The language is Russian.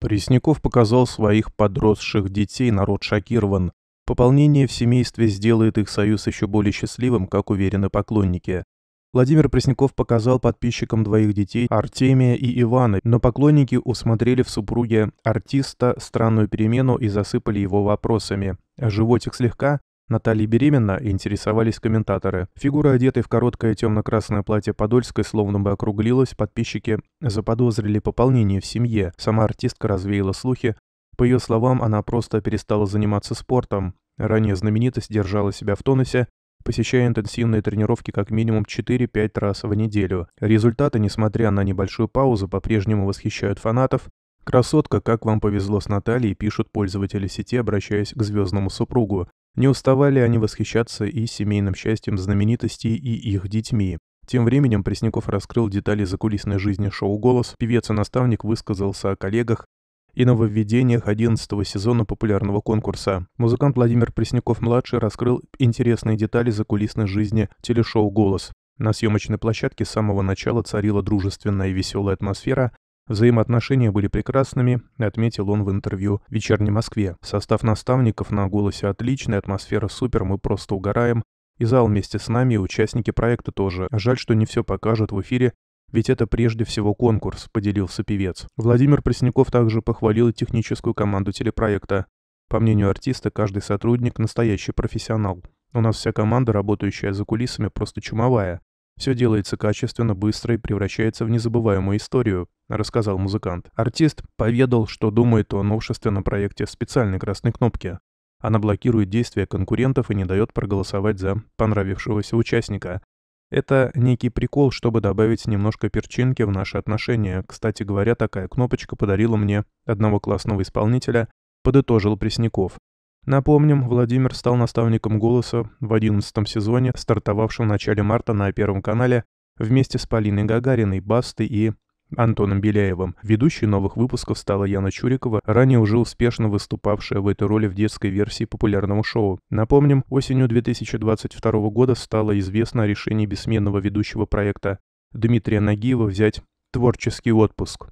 Пресняков показал своих подросших детей, народ шокирован. Пополнение в семействе сделает их союз еще более счастливым, как уверены поклонники. Владимир Пресняков показал подписчикам двоих детей Артемия и Ивана, но поклонники усмотрели в супруге артиста странную перемену и засыпали его вопросами. Животик слегка, Наталья беременна, интересовались комментаторы. Фигура, одетой в короткое темно-красное платье Подольской, словно бы округлилась, подписчики заподозрили пополнение в семье. Сама артистка развеяла слухи. По ее словам, она просто перестала заниматься спортом. Ранее знаменитость держала себя в тонусе, посещая интенсивные тренировки как минимум 4-5 раз в неделю. Результаты, несмотря на небольшую паузу, по-прежнему восхищают фанатов. «Красотка, как вам повезло с Натальей», пишут пользователи сети, обращаясь к звездному супругу. Не уставали они восхищаться и семейным счастьем знаменитостей и их детьми. Тем временем Пресняков раскрыл детали закулисной жизни шоу «Голос», певец и наставник высказался о коллегах и нововведениях 11 сезона популярного конкурса. Музыкант Владимир Пресняков-младший раскрыл интересные детали закулисной жизни телешоу «Голос». На съемочной площадке с самого начала царила дружественная и веселая атмосфера, Взаимоотношения были прекрасными, отметил он в интервью в «Вечерней Москве». Состав наставников на «Голосе отличный», атмосфера супер, мы просто угораем. И зал вместе с нами, и участники проекта тоже. Жаль, что не все покажут в эфире, ведь это прежде всего конкурс, поделился певец. Владимир Пресняков также похвалил техническую команду телепроекта. По мнению артиста, каждый сотрудник – настоящий профессионал. У нас вся команда, работающая за кулисами, просто чумовая. Все делается качественно, быстро и превращается в незабываемую историю, рассказал музыкант. Артист поведал, что думает о новшестве на проекте специальной красной кнопки. Она блокирует действия конкурентов и не дает проголосовать за понравившегося участника. Это некий прикол, чтобы добавить немножко перчинки в наши отношения. Кстати говоря, такая кнопочка подарила мне одного классного исполнителя, подытожил Пресняков. Напомним, Владимир стал наставником «Голоса» в 11 сезоне, стартовавшем в начале марта на Первом канале вместе с Полиной Гагариной, Бастой и Антоном Беляевым. Ведущей новых выпусков стала Яна Чурикова, ранее уже успешно выступавшая в этой роли в детской версии популярного шоу. Напомним, осенью 2022 года стало известно о решении бессменного ведущего проекта Дмитрия Нагиева взять творческий отпуск.